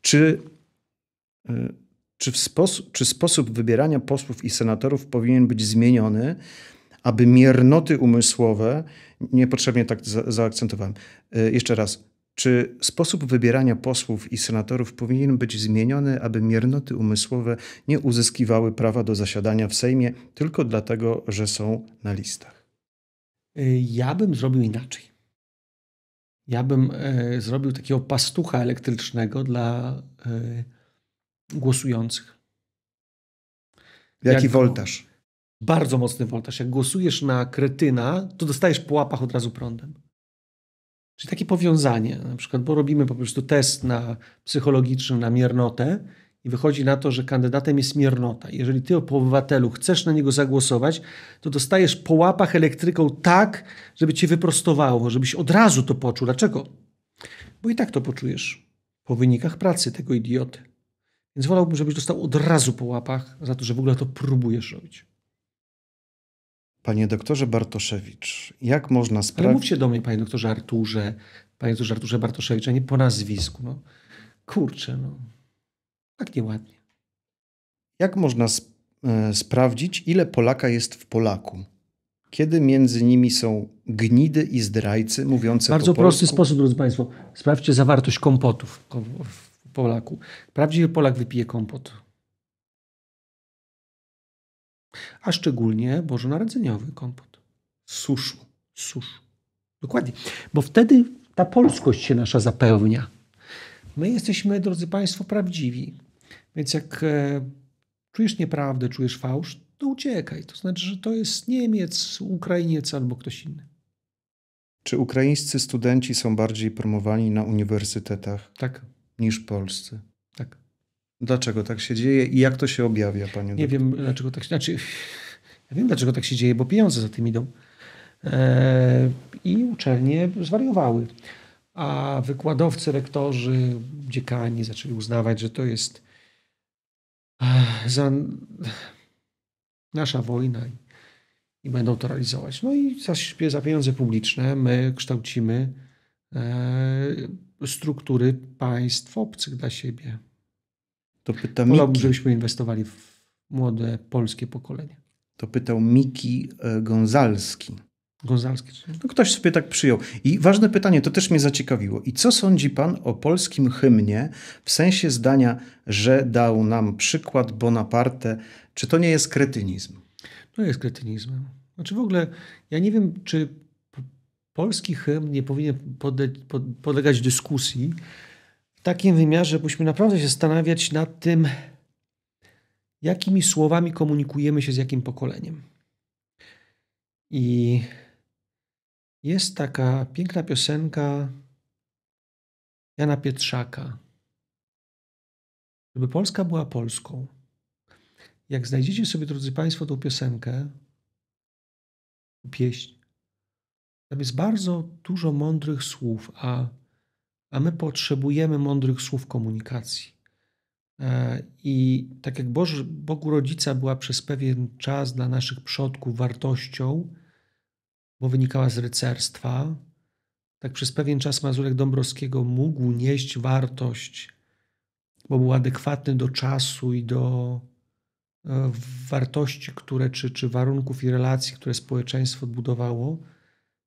czy... E, czy, sposób, czy sposób wybierania posłów i senatorów powinien być zmieniony, aby miernoty umysłowe, niepotrzebnie tak za, zaakcentowałem. Y, jeszcze raz, czy sposób wybierania posłów i senatorów powinien być zmieniony, aby miernoty umysłowe nie uzyskiwały prawa do zasiadania w Sejmie tylko dlatego, że są na listach? Y, ja bym zrobił inaczej. Ja bym y, zrobił takiego pastucha elektrycznego dla głosujących. Jaki Jak, woltaż? Bardzo mocny woltaż. Jak głosujesz na kretyna, to dostajesz po łapach od razu prądem. Czyli takie powiązanie, na przykład, bo robimy po prostu test na psychologiczny, na miernotę i wychodzi na to, że kandydatem jest miernota. Jeżeli ty, obywatelu, chcesz na niego zagłosować, to dostajesz po łapach elektryką tak, żeby cię wyprostowało, żebyś od razu to poczuł. Dlaczego? Bo i tak to poczujesz po wynikach pracy tego idioty. Więc wolałbym, żebyś dostał od razu po łapach za to, że w ogóle to próbujesz robić. Panie doktorze Bartoszewicz, jak można sprawdzić... Ale mówcie do mnie, panie doktorze Arturze, panie doktorze Arturze Bartoszewicz, a nie po nazwisku. No. Kurczę, no. Tak nieładnie. Jak można sp e, sprawdzić, ile Polaka jest w Polaku? Kiedy między nimi są gnidy i zdrajcy mówiące Bardzo po prosty polsku? sposób, drodzy państwo. Sprawdźcie zawartość kompotów w Polaku. Prawdziwy Polak wypije kompot a szczególnie bożonarodzeniowy kompot. Suszu, suszu. Dokładnie, bo wtedy ta polskość się nasza zapełnia. My jesteśmy, drodzy Państwo, prawdziwi. Więc jak e, czujesz nieprawdę, czujesz fałsz, to uciekaj. To znaczy, że to jest Niemiec, Ukrainiec albo ktoś inny. Czy ukraińscy studenci są bardziej promowani na uniwersytetach tak. niż polscy? Dlaczego tak się dzieje i jak to się objawia, panie? Nie doktor? wiem, dlaczego tak się znaczy, Ja wiem, dlaczego tak się dzieje, bo pieniądze za tym idą. E, I uczelnie zwariowały. A wykładowcy, rektorzy, dziekani zaczęli uznawać, że to jest e, za nasza wojna i, i będą to realizować. No i za, za pieniądze publiczne my kształcimy e, struktury państw obcych dla siebie. To pyta Miki. żebyśmy inwestowali w młode polskie pokolenie. To pytał Miki e, Gonzalski. Gonzalski. No ktoś sobie tak przyjął. I ważne pytanie, to też mnie zaciekawiło. I co sądzi pan o polskim hymnie w sensie zdania, że dał nam przykład Bonaparte? Czy to nie jest kretynizm? No jest kretynizmem. Znaczy w ogóle, ja nie wiem, czy polski hymn nie powinien podlegać dyskusji, takim wymiarze, byśmy naprawdę się zastanawiać nad tym, jakimi słowami komunikujemy się z jakim pokoleniem. I jest taka piękna piosenka Jana Pietrzaka. Żeby Polska była Polską. Jak znajdziecie sobie, drodzy Państwo, tą piosenkę, pieśń, tam jest bardzo dużo mądrych słów, a a my potrzebujemy mądrych słów komunikacji. E, I tak jak Bogu Rodzica była przez pewien czas dla naszych przodków wartością, bo wynikała z rycerstwa, tak przez pewien czas Mazurek Dąbrowskiego mógł nieść wartość, bo był adekwatny do czasu i do e, wartości, które, czy, czy warunków i relacji, które społeczeństwo odbudowało.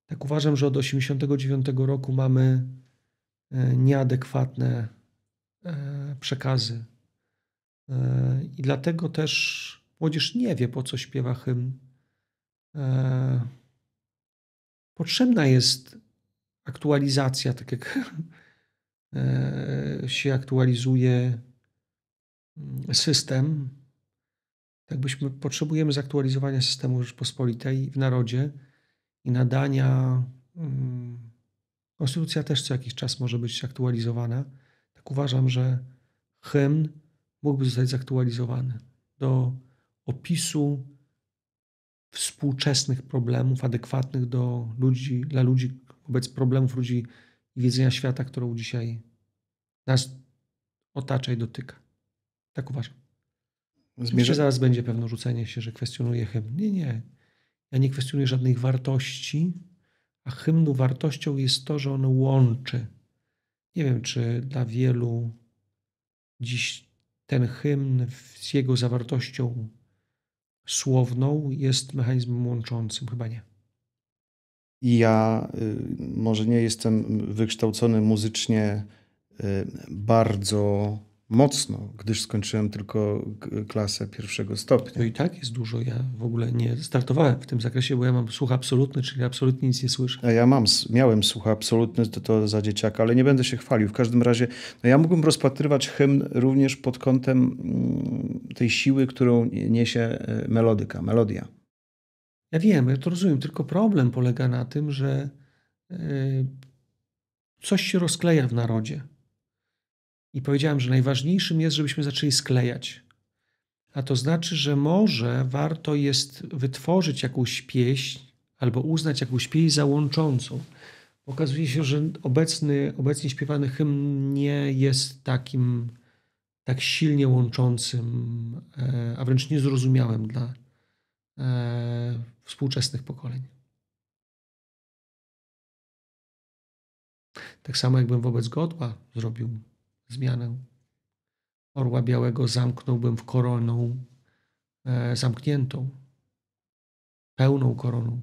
Tak uważam, że od 1989 roku mamy E, nieadekwatne e, przekazy. E, I dlatego też młodzież nie wie, po co śpiewa hymn. Potrzebna jest aktualizacja, tak jak się aktualizuje mm, system, tak byśmy potrzebujemy zaktualizowania systemu Rzeczpospolitej w narodzie i nadania um, Konstytucja też co jakiś czas może być aktualizowana. Tak uważam, że hymn mógłby zostać zaktualizowany do opisu współczesnych problemów adekwatnych do ludzi, dla ludzi, wobec problemów ludzi i wiedzenia świata, którą dzisiaj nas otacza i dotyka. Tak uważam. Zmierza... zaraz będzie pewno rzucenie się, że kwestionuje hymn. Nie, nie. Ja nie kwestionuję żadnych wartości, a hymnu wartością jest to, że on łączy. Nie wiem, czy dla wielu dziś ten hymn z jego zawartością słowną jest mechanizmem łączącym, chyba nie. Ja y, może nie jestem wykształcony muzycznie y, bardzo mocno, gdyż skończyłem tylko klasę pierwszego stopnia. No i tak jest dużo. Ja w ogóle nie startowałem w tym zakresie, bo ja mam słuch absolutny, czyli absolutnie nic nie słyszę. A ja mam, miałem słuch absolutny, to, to za dzieciaka, ale nie będę się chwalił. W każdym razie no ja mógłbym rozpatrywać hymn również pod kątem mm, tej siły, którą niesie e, melodyka, melodia. Ja wiem, ja to rozumiem, tylko problem polega na tym, że e, coś się rozkleja w narodzie i powiedziałem, że najważniejszym jest, żebyśmy zaczęli sklejać. A to znaczy, że może warto jest wytworzyć jakąś pieśń albo uznać jakąś pieśń za łączącą. Okazuje się, że obecny, obecnie śpiewany hymn nie jest takim tak silnie łączącym, e, a wręcz niezrozumiałym dla e, współczesnych pokoleń. Tak samo jakbym wobec godła zrobił zmianę. Orła białego zamknąłbym w koroną e, zamkniętą, pełną koroną.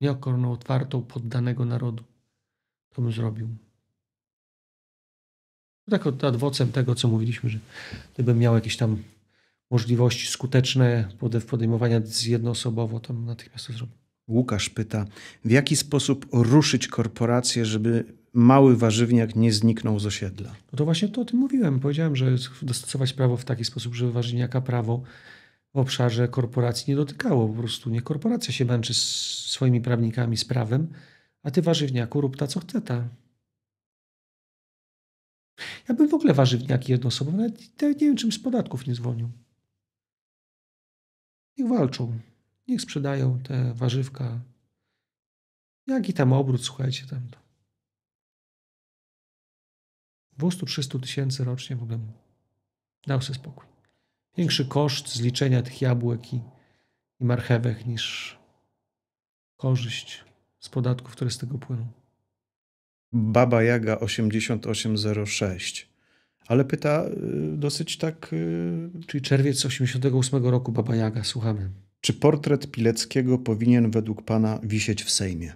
Nie koroną otwartą poddanego narodu. To bym zrobił. Tak od adwocem tego, co mówiliśmy, że gdybym miał jakieś tam możliwości skuteczne podejmowania jednoosobowo, to natychmiast to zrobił. Łukasz pyta, w jaki sposób ruszyć korporacje, żeby mały warzywniak nie zniknął z osiedla. No to właśnie to o tym mówiłem. Powiedziałem, że dostosować prawo w taki sposób, żeby warzywniaka prawo w obszarze korporacji nie dotykało. Po prostu nie korporacja się męczy z swoimi prawnikami, z prawem, a ty warzywniaku rób ta co chce ta. Ja bym w ogóle warzywniaki jednoosobowe, nawet nie wiem czym z podatków nie zwolnił. Niech walczą, niech sprzedają te warzywka. Jaki tam obrót, słuchajcie, tam to. 200-300 tysięcy rocznie w ogóle dał sobie spokój. Większy koszt zliczenia tych jabłek i, i marchewek niż korzyść z podatków, które z tego płyną. Baba Jaga 8806. Ale pyta y, dosyć tak. Y, Czyli czerwiec 88 roku Baba Jaga, słuchamy. Czy portret Pileckiego powinien według pana wisieć w Sejmie?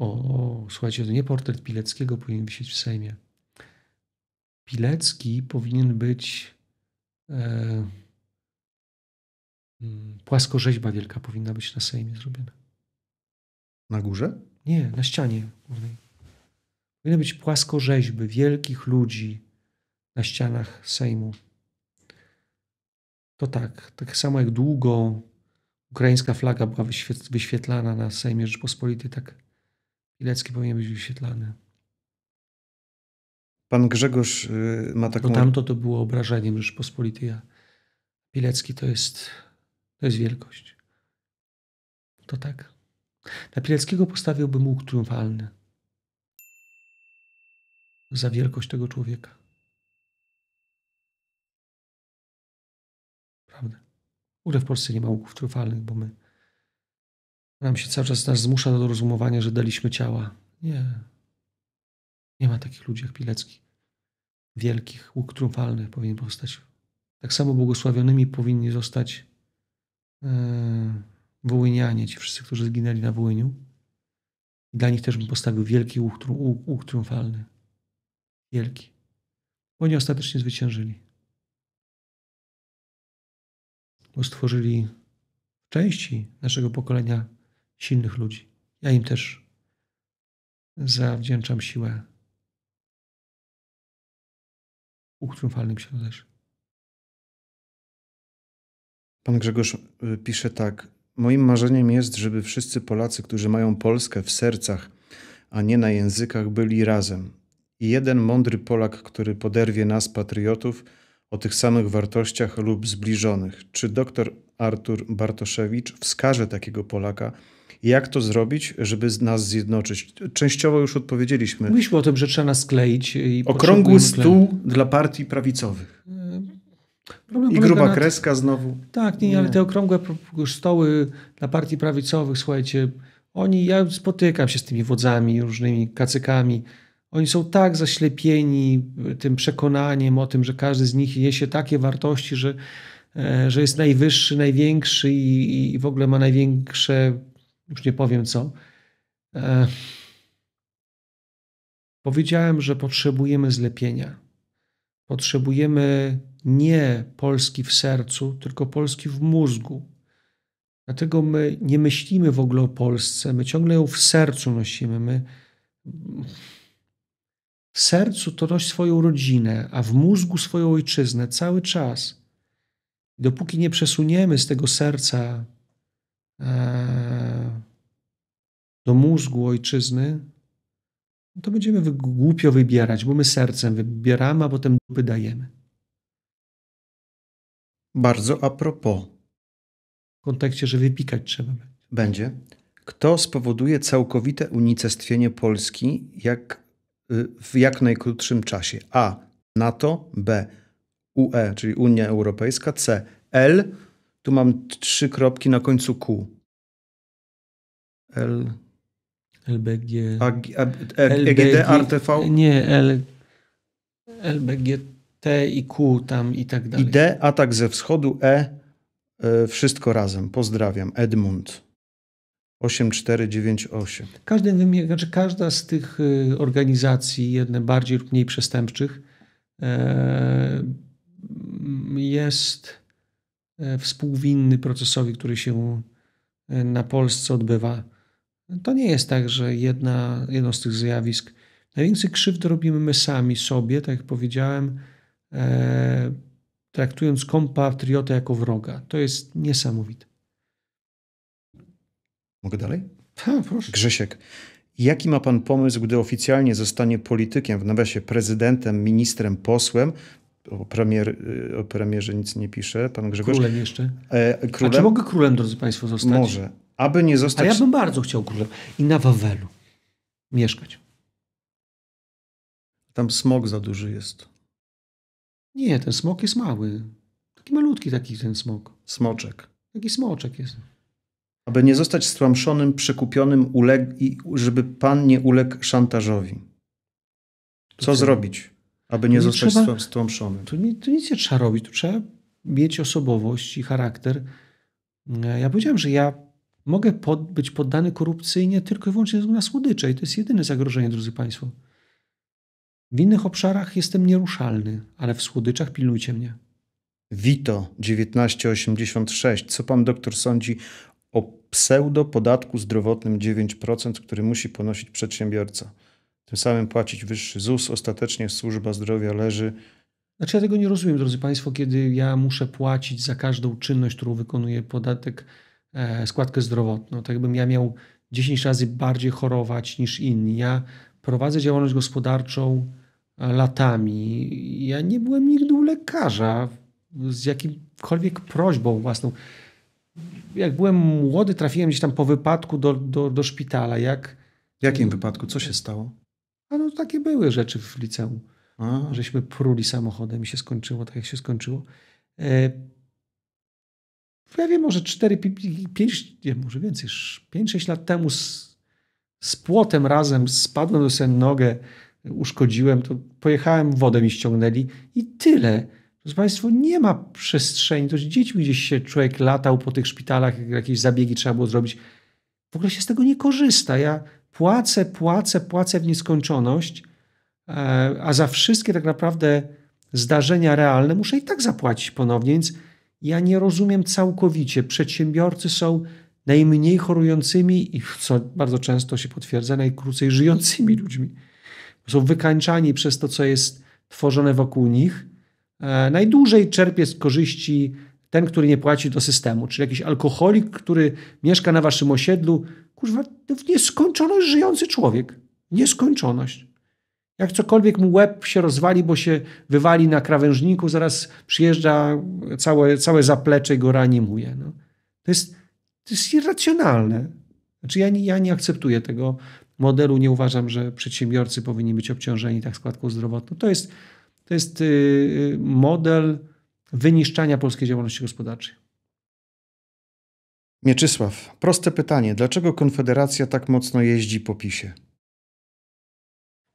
O, o, słuchajcie, to nie portret Pileckiego powinien wisieć w Sejmie. Pilecki powinien być. E, mm, płaskorzeźba wielka powinna być na Sejmie zrobiona. Na górze? Nie, na ścianie głównej. Powinny być płaskorzeźby wielkich ludzi na ścianach Sejmu. To tak, tak samo jak długo ukraińska flaga była wyświetlana na Sejmie Rzeczypospolitej, tak Pilecki powinien być wyświetlany. Pan Grzegorz y, ma taką... Bo tamto to było obrażeniem Rzeczpospolitej, a Pilecki to jest, to jest wielkość. To tak. Na Pileckiego postawiłbym łuk triumfalny. Za wielkość tego człowieka. Prawda. W ogóle w Polsce nie ma łuków triumfalnych, bo my nam się cały czas nas zmusza do rozumowania, że daliśmy ciała. Nie. Nie ma takich ludzi jak Pilecki. Wielkich, łuk triumfalny powinien powstać. Tak samo błogosławionymi powinni zostać yy, Wołynianie, ci wszyscy, którzy zginęli na Wołyniu. I dla nich też bym postawił wielki łuk, łuk, łuk triumfalny. Wielki. Bo oni ostatecznie zwyciężyli. Bo stworzyli części naszego pokolenia silnych ludzi. Ja im też zawdzięczam siłę, u triumfalnym się należy. Pan Grzegorz y, pisze tak. Moim marzeniem jest, żeby wszyscy Polacy, którzy mają Polskę w sercach, a nie na językach, byli razem. I jeden mądry Polak, który poderwie nas, patriotów, o tych samych wartościach lub zbliżonych. Czy doktor Artur Bartoszewicz wskaże takiego Polaka, jak to zrobić, żeby nas zjednoczyć? Częściowo już odpowiedzieliśmy. Mówiliśmy o tym, że trzeba nas skleić. I Okrągły stół tlen. dla partii prawicowych. Yy, problem I gruba na... kreska znowu. Tak, nie, nie, ale te okrągłe stoły dla partii prawicowych, słuchajcie, oni, ja spotykam się z tymi wodzami, różnymi kacykami, oni są tak zaślepieni tym przekonaniem o tym, że każdy z nich niesie takie wartości, że, e, że jest najwyższy, największy i, i w ogóle ma największe już nie powiem co, e, powiedziałem, że potrzebujemy zlepienia. Potrzebujemy nie Polski w sercu, tylko Polski w mózgu. Dlatego my nie myślimy w ogóle o Polsce, my ciągle ją w sercu nosimy. My w sercu to noś swoją rodzinę, a w mózgu swoją ojczyznę cały czas. Dopóki nie przesuniemy z tego serca E, do mózgu ojczyzny, no to będziemy głupio wybierać, bo my sercem wybieramy, a potem dupy dajemy. Bardzo a propos. W kontekście, że wypikać trzeba będzie. Będzie. Kto spowoduje całkowite unicestwienie Polski jak, y, w jak najkrótszym czasie? A. NATO. B. UE, czyli Unia Europejska. C. L tu mam trzy kropki na końcu Q. L. LBG. A, a, LBG, e, e EGD, RTV? Nie, L, LBG, T i Q tam i tak dalej. I D, atak ze wschodu, e, e, wszystko razem. Pozdrawiam, Edmund. 8498. Każdy wymiar, znaczy każda z tych y, organizacji, jedne bardziej lub mniej przestępczych, jest E, współwinny procesowi, który się e, na Polsce odbywa. To nie jest tak, że jedna, jedno z tych zjawisk. Najwięcej krzywd robimy my sami sobie, tak jak powiedziałem, e, traktując kompatriotę jako wroga. To jest niesamowite. Mogę dalej? Ha, tak, proszę. Grzesiek, jaki ma pan pomysł, gdy oficjalnie zostanie politykiem, w nawiasie prezydentem, ministrem, posłem, o, premier, o premierze nic nie pisze, pan Grzegorz. Królem jeszcze? E, królem? A czy mogę królem, drodzy państwo, zostać? Może. Aby nie zostać... A ja bym bardzo chciał królem. I na Wawelu mieszkać. Tam smog za duży jest. Nie, ten smog jest mały. Taki malutki taki ten smog. Smoczek. Taki smoczek jest. Aby nie zostać stłamszonym, przekupionym, uleg- i żeby pan nie uległ szantażowi. Co zrobić? Aby nie, nie zostać trzeba, stłamszony. Tu, tu nic nie trzeba robić, tu trzeba mieć osobowość i charakter. E, ja powiedziałem, że ja mogę pod, być poddany korupcyjnie tylko i wyłącznie na słodycze i to jest jedyne zagrożenie, drodzy Państwo. W innych obszarach jestem nieruszalny, ale w słodyczach pilnujcie mnie. Wito 1986. Co pan doktor sądzi o pseudo podatku zdrowotnym 9%, który musi ponosić przedsiębiorca? tym samym płacić wyższy ZUS. Ostatecznie służba zdrowia leży. Znaczy ja tego nie rozumiem, drodzy Państwo, kiedy ja muszę płacić za każdą czynność, którą wykonuje podatek, e, składkę zdrowotną. Tak jakbym ja miał 10 razy bardziej chorować niż inni. Ja prowadzę działalność gospodarczą e, latami. Ja nie byłem nigdy u lekarza z jakimkolwiek prośbą własną. Jak byłem młody, trafiłem gdzieś tam po wypadku do, do, do szpitala. Jak... W jakim wypadku? Co się stało? A no takie były rzeczy w liceum. A. Żeśmy pruli samochodem i się skończyło tak, jak się skończyło. ja e, wiem, może 4, 5, nie, może więcej, 5-6 lat temu z, z płotem razem spadłem do sobie nogę, uszkodziłem, to pojechałem, wodę mi ściągnęli i tyle. Proszę Państwa, nie ma przestrzeni. To z dziećmi gdzieś się człowiek latał po tych szpitalach, jakieś zabiegi trzeba było zrobić. W ogóle się z tego nie korzysta. Ja płacę, płacę, płacę w nieskończoność, e, a za wszystkie tak naprawdę zdarzenia realne muszę i tak zapłacić ponownie, więc ja nie rozumiem całkowicie. Przedsiębiorcy są najmniej chorującymi i, co bardzo często się potwierdza, najkrócej żyjącymi ludźmi. Są wykańczani przez to, co jest tworzone wokół nich. E, najdłużej czerpie z korzyści ten, który nie płaci do systemu, czyli jakiś alkoholik, który mieszka na waszym osiedlu, Kurwa, to nieskończoność żyjący człowiek. Nieskończoność. Jak cokolwiek mu łeb się rozwali, bo się wywali na krawężniku, zaraz przyjeżdża całe, całe zaplecze i go reanimuje. No. To, jest, to jest irracjonalne. Znaczy ja nie, ja nie akceptuję tego modelu. Nie uważam, że przedsiębiorcy powinni być obciążeni tak składką zdrowotną. To jest, to jest y, y, model wyniszczania polskiej działalności gospodarczej. Mieczysław, proste pytanie. Dlaczego Konfederacja tak mocno jeździ po PiSie?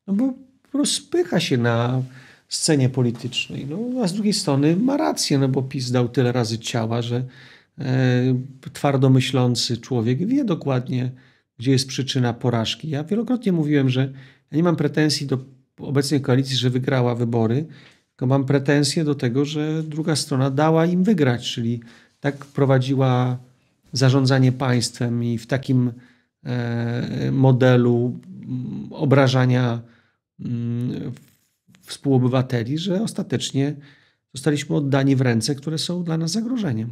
No bo rozpycha się na scenie politycznej. No, a z drugiej strony ma rację, no bo PiS dał tyle razy ciała, że e, człowiek wie dokładnie, gdzie jest przyczyna porażki. Ja wielokrotnie mówiłem, że ja nie mam pretensji do obecnej koalicji, że wygrała wybory, tylko mam pretensje do tego, że druga strona dała im wygrać, czyli tak prowadziła zarządzanie państwem i w takim e, modelu mm, obrażania mm, współobywateli, że ostatecznie zostaliśmy oddani w ręce, które są dla nas zagrożeniem.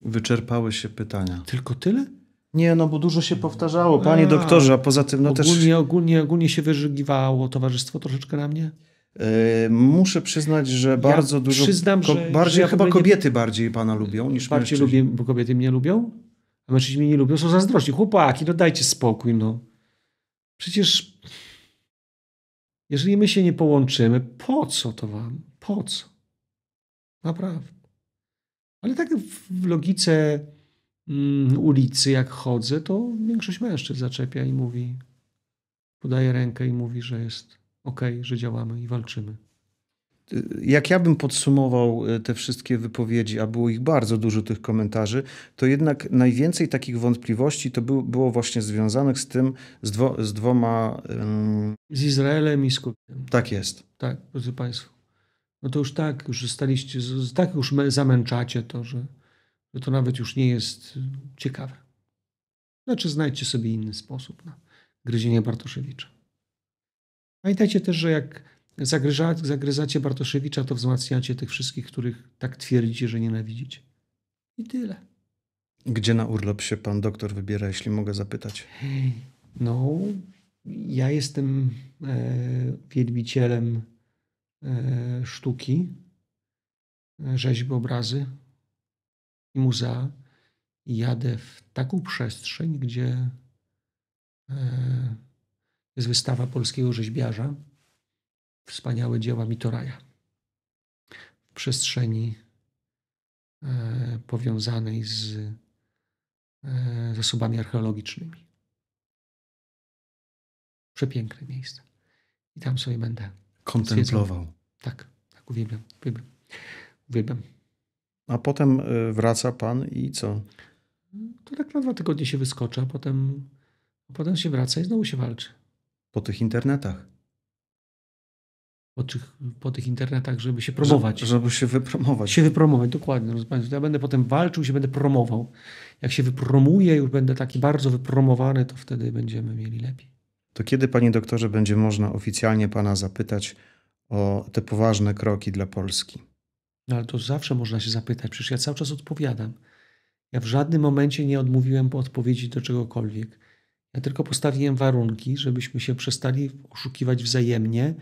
Wyczerpały się pytania. Tylko tyle? Nie, no bo dużo się powtarzało, panie a, doktorze, a poza tym no ogólnie, też... Ogólnie, ogólnie się wyżygiwało towarzystwo troszeczkę na mnie? Yy, muszę przyznać, że ja bardzo dużo. Przyznam, ko- bardziej, że ja chyba nie... kobiety bardziej pana lubią niż Bardziej mężczyźni. lubię, bo kobiety mnie lubią, a mężczyźni mnie nie lubią, są zazdrości. Chłopaki, no dajcie spokój, no. Przecież jeżeli my się nie połączymy, po co to wam? Po co? Naprawdę. Ale tak w logice mm, ulicy, jak chodzę, to większość mężczyzn zaczepia i mówi, podaje rękę i mówi, że jest okej, że działamy i walczymy. Jak ja bym podsumował e, te wszystkie wypowiedzi, a było ich bardzo dużo, tych komentarzy, to jednak najwięcej takich wątpliwości to był, było właśnie związanych z tym, z, dwo, z dwoma. Um... Z Izraelem i z Tak jest. Tak, proszę Państwa. No to już tak, już staliście, tak już zamęczacie to, że, że to nawet już nie jest e, ciekawe. Znaczy, znajdźcie sobie inny sposób na gryzienie Bartoszewicza. Pamiętajcie też, że jak zagryza, zagryzacie Bartoszewicza, to wzmacniacie tych wszystkich, których tak twierdzicie, że nienawidzicie. I tyle. Gdzie na urlop się pan doktor wybiera, jeśli mogę zapytać? No, ja jestem e, wielbicielem e, sztuki, e, rzeźby, obrazy i muzea. I jadę w taką przestrzeń, gdzie e, jest wystawa polskiego rzeźbiarza. Wspaniałe dzieła Mitoraja. W przestrzeni e, powiązanej z e, zasobami archeologicznymi. Przepiękne miejsce. I tam sobie będę. Kontemplował. Tak, tak, uwielbiam. Uwielbiam. uwielbiam. A potem e, wraca pan i co? To tak na dwa tygodnie się wyskoczy, a potem, a potem się wraca i znowu się walczy. Po tych internetach. Po tych, po tych internetach, żeby się promować. Żeby, żeby się wypromować. Się wypromować, dokładnie. Rozumiem. Ja będę potem walczył, się będę promował. Jak się wypromuję, już będę taki bardzo wypromowany, to wtedy będziemy mieli lepiej. To kiedy, panie doktorze, będzie można oficjalnie pana zapytać o te poważne kroki dla Polski? No ale to zawsze można się zapytać, przecież ja cały czas odpowiadam. Ja w żadnym momencie nie odmówiłem odpowiedzi do czegokolwiek. Ja tylko postawiłem warunki, żebyśmy się przestali oszukiwać wzajemnie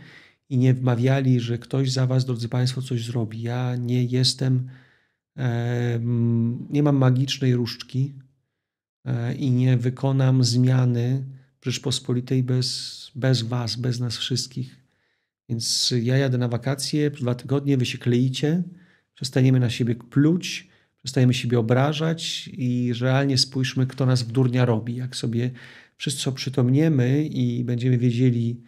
i nie wmawiali, że ktoś za was, drodzy Państwo, coś zrobi. Ja nie jestem, e, nie mam magicznej różdżki e, i nie wykonam zmiany w Rzeczpospolitej bez, bez was, bez nas wszystkich. Więc ja jadę na wakacje, dwa tygodnie, wy się kleicie, przestaniemy na siebie pluć, przestajemy siebie obrażać i realnie spójrzmy, kto nas w durnia robi. Jak sobie wszyscy oprzytomniemy i będziemy wiedzieli,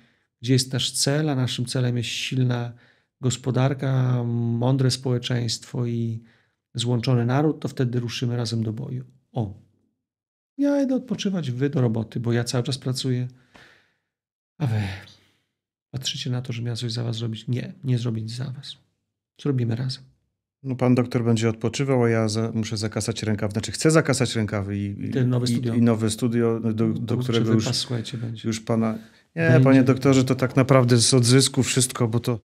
gdzie jest nasz cel, a naszym celem jest silna gospodarka, mądre społeczeństwo i złączony naród, to wtedy ruszymy razem do boju. O, ja idę odpoczywać, wy do roboty, bo ja cały czas pracuję, a wy patrzycie na to, żebym ja coś za was zrobić. Nie, nie zrobić za was. Zrobimy razem. No, pan doktor będzie odpoczywał, a ja za, muszę zakasać rękaw. Znaczy, chcę zakasać rękawy i, nowe studio, i, nowe studio do, do, którego już, już pana. Nie, będzie. panie doktorze, to tak naprawdę z odzysku wszystko, bo to,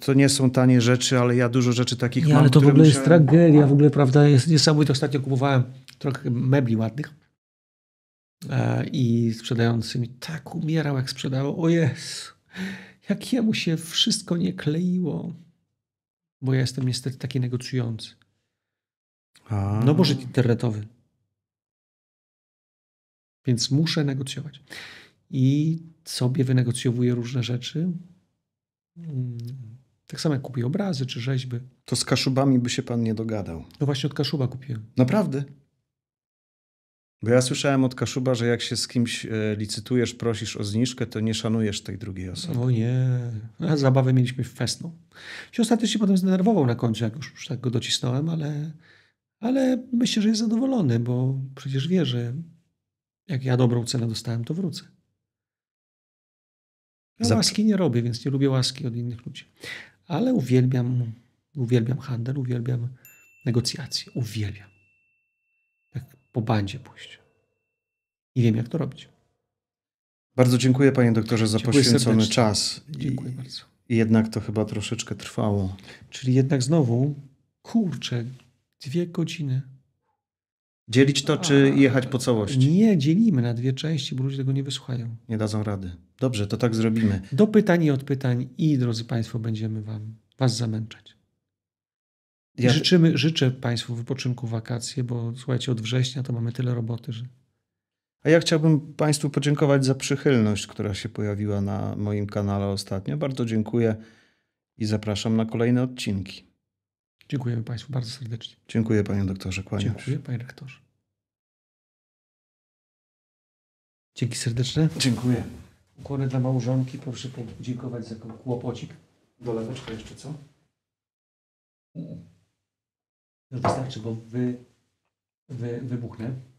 to nie są tanie rzeczy, ale ja dużo rzeczy takich nie, mam. Ale to w ogóle musiałem... jest tragedia, w ogóle, prawda? Jest niesamowite. Ostatnio kupowałem trochę mebli ładnych e, i sprzedający mi tak umierał, jak sprzedawał. O jest, jak jemu się wszystko nie kleiło bo ja jestem niestety taki negocjujący. A. No może internetowy. Więc muszę negocjować. I sobie wynegocjowuję różne rzeczy. Mm, tak samo jak kupię obrazy czy rzeźby. To z Kaszubami by się pan nie dogadał. No właśnie od Kaszuba kupiłem. Naprawdę? Bo ja słyszałem od Kaszuba, że jak się z kimś e, licytujesz, prosisz o zniżkę, to nie szanujesz tej drugiej osoby. O nie. No, zabawę mieliśmy w Fesnu. Się ostatecznie potem zdenerwował na końcu, jak już tak go docisnąłem, ale, ale myślę, że jest zadowolony, bo przecież wie, że jak ja dobrą cenę dostałem, to wrócę. Ja Zap... łaski nie robię, więc nie lubię łaski od innych ludzi. Ale uwielbiam, uwielbiam handel, uwielbiam negocjacje. Uwielbiam po bandzie pójść. I wiem, jak to robić. Bardzo dziękuję, panie doktorze, za dziękuję poświęcony serdecznie. czas. Dziękuję I, bardzo. I jednak to chyba troszeczkę trwało. Czyli jednak znowu, kurczę, dwie godziny. Dzielić to, A, czy jechać po całości? Nie, dzielimy na dwie części, bo ludzie tego nie wysłuchają. Nie dadzą rady. Dobrze, to tak zrobimy. Do pytań i od pytań i, drodzy Państwo, będziemy wam, Was zamęczać. Ja... Życzymy, życzę Państwu wypoczynku wakacje, bo słuchajcie, od września to mamy tyle roboty, że. A ja chciałbym Państwu podziękować za przychylność, która się pojawiła na moim kanale ostatnio. Bardzo dziękuję i zapraszam na kolejne odcinki. Dziękujemy Państwu bardzo serdecznie. Dziękuję Panie Doktorze. Kłaniam Dziękuję Panie Rektorze. Dzięki serdeczne. Dziękuję. Ukłony dla małżonki. Proszę podziękować za kłopocik. to jeszcze, co? Już no wystarczy, bo wy, wy, wybuchnę.